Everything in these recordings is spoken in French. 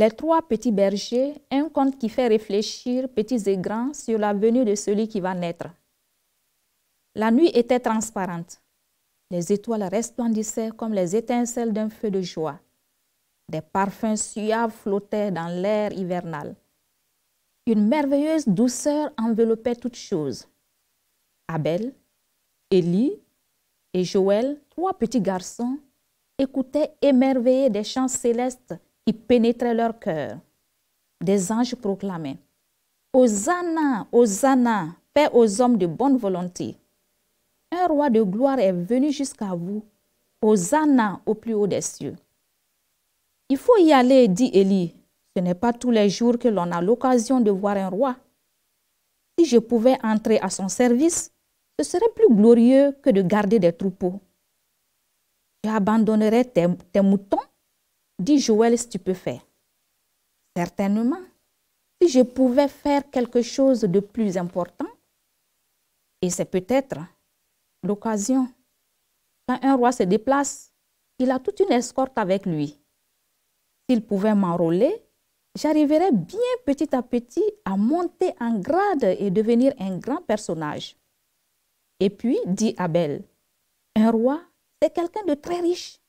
Les trois petits bergers, un conte qui fait réfléchir petits et grands sur la venue de celui qui va naître. La nuit était transparente. Les étoiles resplendissaient comme les étincelles d'un feu de joie. Des parfums suaves flottaient dans l'air hivernal. Une merveilleuse douceur enveloppait toutes choses. Abel, Élie et Joël, trois petits garçons, écoutaient émerveillés des chants célestes pénétrer pénétraient leur cœur. Des anges proclamaient Hosanna, Hosanna, paix aux hommes de bonne volonté. Un roi de gloire est venu jusqu'à vous. Hosanna au plus haut des cieux. Il faut y aller, dit Élie. Ce n'est pas tous les jours que l'on a l'occasion de voir un roi. Si je pouvais entrer à son service, ce serait plus glorieux que de garder des troupeaux. Je abandonnerais tes moutons dit Joël faire. »« Certainement, si je pouvais faire quelque chose de plus important, et c'est peut-être l'occasion. Quand un roi se déplace, il a toute une escorte avec lui. S'il pouvait m'enrôler, j'arriverais bien petit à petit à monter en grade et devenir un grand personnage. Et puis, dit Abel, un roi, c'est quelqu'un de très riche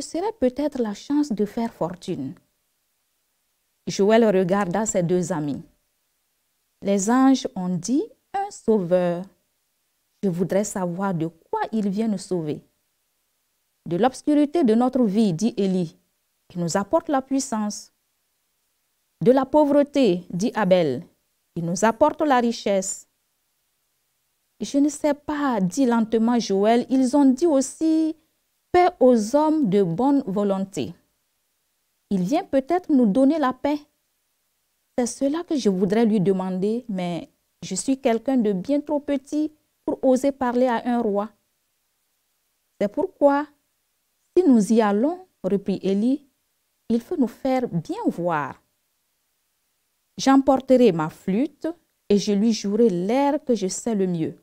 ce serait peut-être la chance de faire fortune. Joël regarda ses deux amis. Les anges ont dit un sauveur. Je voudrais savoir de quoi il vient nous sauver. De l'obscurité de notre vie, dit Élie, qui nous apporte la puissance. De la pauvreté, dit Abel, il nous apporte la richesse. Je ne sais pas, dit lentement Joël, ils ont dit aussi paix aux hommes de bonne volonté. Il vient peut-être nous donner la paix. C'est cela que je voudrais lui demander, mais je suis quelqu'un de bien trop petit pour oser parler à un roi. C'est pourquoi, si nous y allons, reprit Elie, « il faut nous faire bien voir. J'emporterai ma flûte et je lui jouerai l'air que je sais le mieux.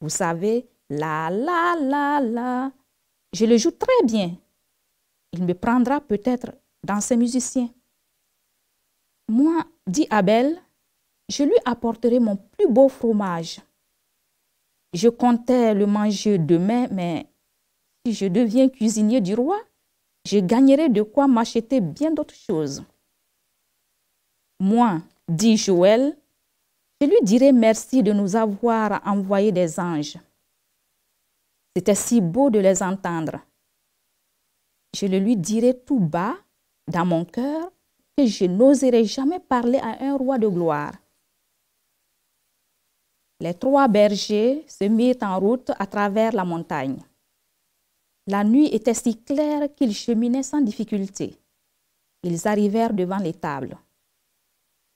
Vous savez, la la la la, je le joue très bien. Il me prendra peut-être dans ses musiciens. Moi, dit Abel, je lui apporterai mon plus beau fromage. Je comptais le manger demain, mais si je deviens cuisinier du roi, je gagnerai de quoi m'acheter bien d'autres choses. Moi, dit Joël, je lui dirai merci de nous avoir envoyé des anges. C'était si beau de les entendre. Je le lui dirai tout bas, dans mon cœur, que je n'oserai jamais parler à un roi de gloire. Les trois bergers se mirent en route à travers la montagne. La nuit était si claire qu'ils cheminaient sans difficulté. Ils arrivèrent devant l'étable.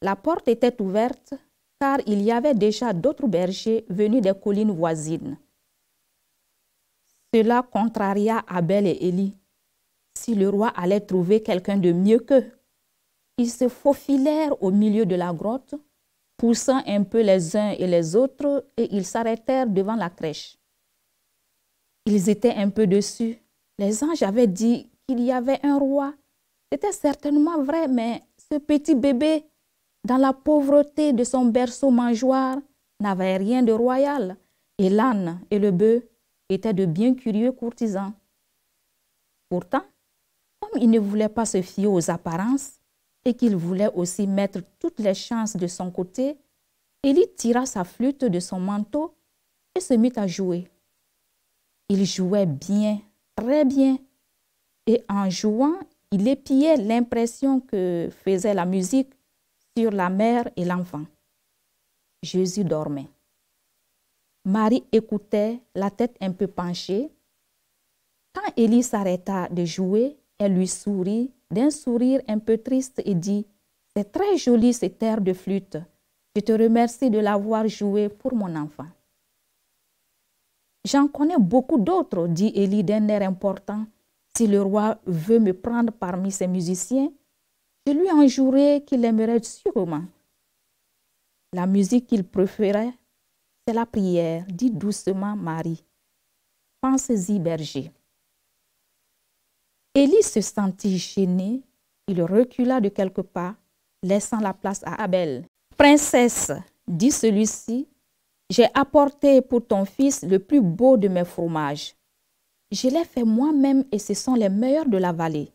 La porte était ouverte car il y avait déjà d'autres bergers venus des collines voisines. Cela contraria Abel et Élie. Si le roi allait trouver quelqu'un de mieux qu'eux, ils se faufilèrent au milieu de la grotte, poussant un peu les uns et les autres, et ils s'arrêtèrent devant la crèche. Ils étaient un peu dessus. Les anges avaient dit qu'il y avait un roi. C'était certainement vrai, mais ce petit bébé, dans la pauvreté de son berceau mangeoire, n'avait rien de royal. Et l'âne et le bœuf étaient de bien curieux courtisans. Pourtant, comme il ne voulait pas se fier aux apparences et qu'il voulait aussi mettre toutes les chances de son côté, Élie tira sa flûte de son manteau et se mit à jouer. Il jouait bien, très bien, et en jouant, il épiait l'impression que faisait la musique sur la mère et l'enfant. Jésus dormait. Marie écoutait, la tête un peu penchée. Quand Élie s'arrêta de jouer, elle lui sourit d'un sourire un peu triste et dit C'est très joli cette air de flûte. Je te remercie de l'avoir joué pour mon enfant. J'en connais beaucoup d'autres, dit Élie d'un air important. Si le roi veut me prendre parmi ses musiciens, je lui en jurerai qu'il aimerait sûrement. La musique qu'il préférait c'est la prière. dit doucement, Marie. pensez y berger. Élie se sentit gênée. Il recula de quelques pas, laissant la place à Abel. Princesse, dit celui-ci, j'ai apporté pour ton fils le plus beau de mes fromages. Je l'ai fait moi-même et ce sont les meilleurs de la vallée.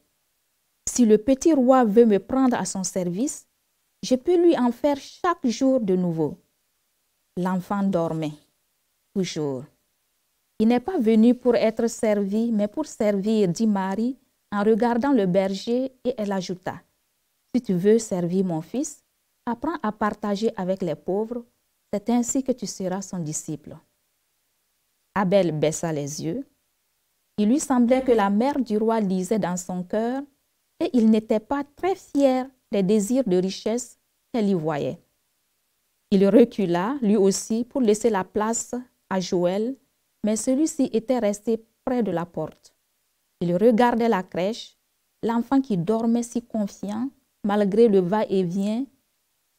Si le petit roi veut me prendre à son service, je peux lui en faire chaque jour de nouveau l'enfant dormait toujours. Il n'est pas venu pour être servi, mais pour servir, dit Marie en regardant le berger, et elle ajouta, Si tu veux servir mon fils, apprends à partager avec les pauvres, c'est ainsi que tu seras son disciple. Abel baissa les yeux. Il lui semblait que la mère du roi lisait dans son cœur, et il n'était pas très fier des désirs de richesse qu'elle y voyait. Il recula, lui aussi, pour laisser la place à Joël, mais celui-ci était resté près de la porte. Il regardait la crèche, l'enfant qui dormait si confiant, malgré le va-et-vient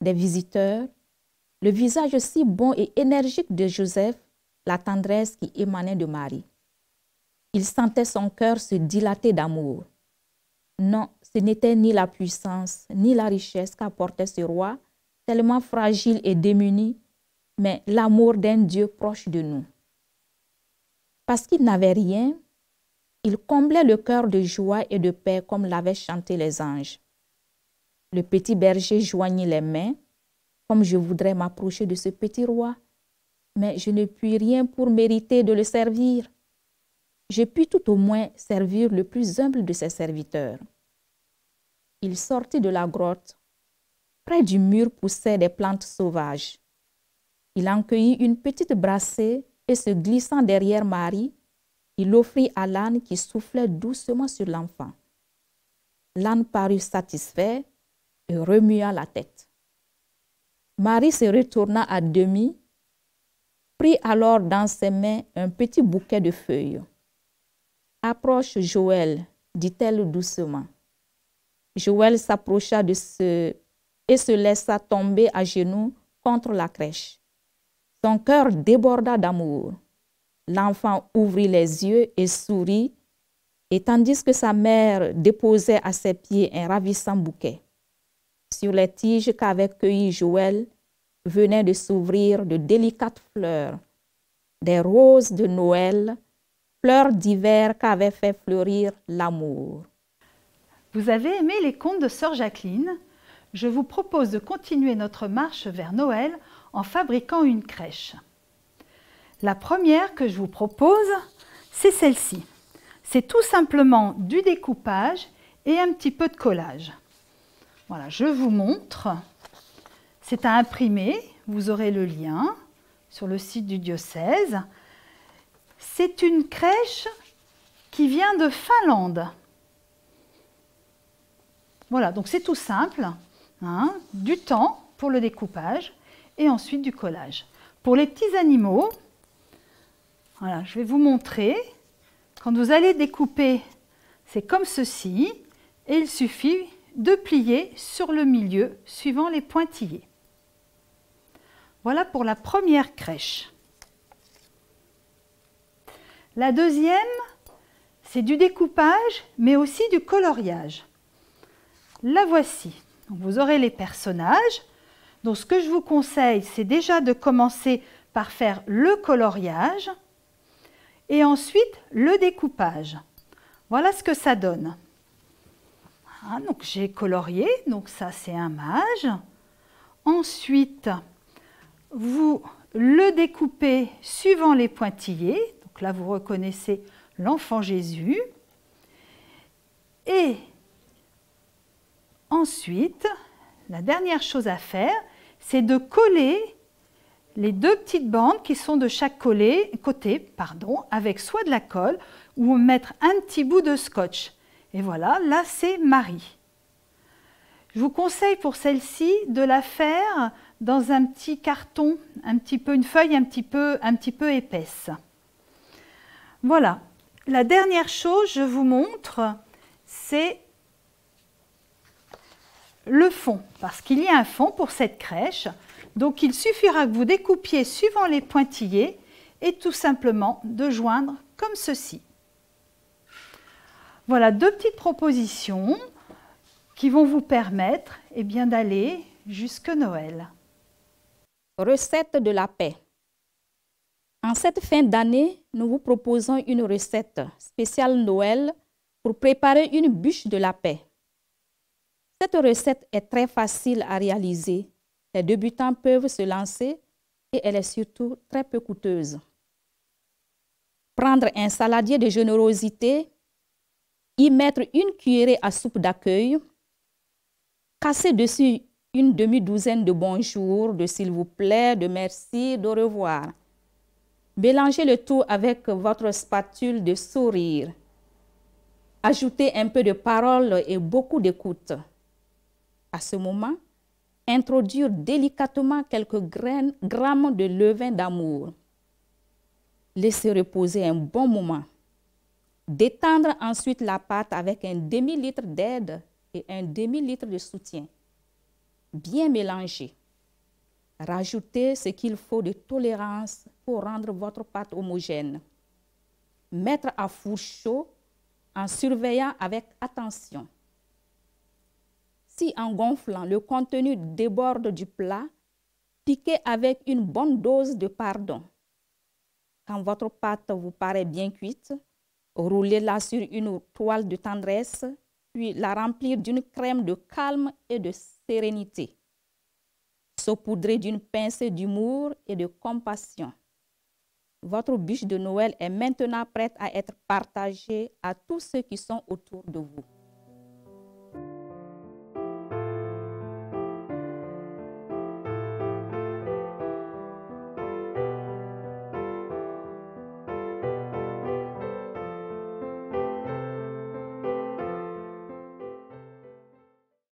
des visiteurs, le visage si bon et énergique de Joseph, la tendresse qui émanait de Marie. Il sentait son cœur se dilater d'amour. Non, ce n'était ni la puissance, ni la richesse qu'apportait ce roi, tellement fragile et démuni, mais l'amour d'un Dieu proche de nous. Parce qu'il n'avait rien, il comblait le cœur de joie et de paix comme l'avaient chanté les anges. Le petit berger joignit les mains, comme je voudrais m'approcher de ce petit roi, mais je ne puis rien pour mériter de le servir. Je puis tout au moins servir le plus humble de ses serviteurs. Il sortit de la grotte Près du mur poussaient des plantes sauvages. Il en cueillit une petite brassée et se glissant derrière Marie, il offrit à l'âne qui soufflait doucement sur l'enfant. L'âne parut satisfait et remua la tête. Marie se retourna à demi, prit alors dans ses mains un petit bouquet de feuilles. Approche Joël, dit-elle doucement. Joël s'approcha de ce et se laissa tomber à genoux contre la crèche. Son cœur déborda d'amour. L'enfant ouvrit les yeux et sourit, et tandis que sa mère déposait à ses pieds un ravissant bouquet. Sur les tiges qu'avait cueillies Joël venaient de s'ouvrir de délicates fleurs, des roses de Noël, fleurs d'hiver qu'avait fait fleurir l'amour. Vous avez aimé les contes de Sœur Jacqueline je vous propose de continuer notre marche vers Noël en fabriquant une crèche. La première que je vous propose, c'est celle-ci. C'est tout simplement du découpage et un petit peu de collage. Voilà, je vous montre. C'est à imprimer, vous aurez le lien sur le site du diocèse. C'est une crèche qui vient de Finlande. Voilà, donc c'est tout simple. Hein, du temps pour le découpage et ensuite du collage. Pour les petits animaux, voilà, je vais vous montrer. Quand vous allez découper, c'est comme ceci et il suffit de plier sur le milieu suivant les pointillés. Voilà pour la première crèche. La deuxième, c'est du découpage, mais aussi du coloriage. La voici vous aurez les personnages. Donc ce que je vous conseille, c'est déjà de commencer par faire le coloriage et ensuite le découpage. Voilà ce que ça donne. Ah, donc j'ai colorié, donc ça c'est un mage. Ensuite, vous le découpez suivant les pointillés. Donc là vous reconnaissez l'enfant Jésus. Et Ensuite, la dernière chose à faire, c'est de coller les deux petites bandes qui sont de chaque côté pardon, avec soit de la colle ou mettre un petit bout de scotch. Et voilà, là c'est Marie. Je vous conseille pour celle-ci de la faire dans un petit carton, un petit peu une feuille un petit peu, un petit peu épaisse. Voilà. La dernière chose, je vous montre, c'est le fond, parce qu'il y a un fond pour cette crèche. Donc il suffira que vous découpiez suivant les pointillés et tout simplement de joindre comme ceci. Voilà deux petites propositions qui vont vous permettre eh d'aller jusque Noël. Recette de la paix. En cette fin d'année, nous vous proposons une recette spéciale Noël pour préparer une bûche de la paix. Cette recette est très facile à réaliser. Les débutants peuvent se lancer et elle est surtout très peu coûteuse. Prendre un saladier de générosité, y mettre une cuillerée à soupe d'accueil, casser dessus une demi-douzaine de bonjour, de s'il vous plaît, de merci, de revoir. Mélangez le tout avec votre spatule de sourire. Ajoutez un peu de parole et beaucoup d'écoute. À ce moment, introduire délicatement quelques graines, grammes de levain d'amour. Laissez reposer un bon moment. Détendre ensuite la pâte avec un demi-litre d'aide et un demi-litre de soutien. Bien mélanger. Rajouter ce qu'il faut de tolérance pour rendre votre pâte homogène. Mettre à four chaud en surveillant avec attention si en gonflant le contenu déborde du plat, piquez avec une bonne dose de pardon. Quand votre pâte vous paraît bien cuite, roulez-la sur une toile de tendresse, puis la remplir d'une crème de calme et de sérénité. Saupoudrez d'une pincée d'humour et de compassion. Votre bûche de Noël est maintenant prête à être partagée à tous ceux qui sont autour de vous.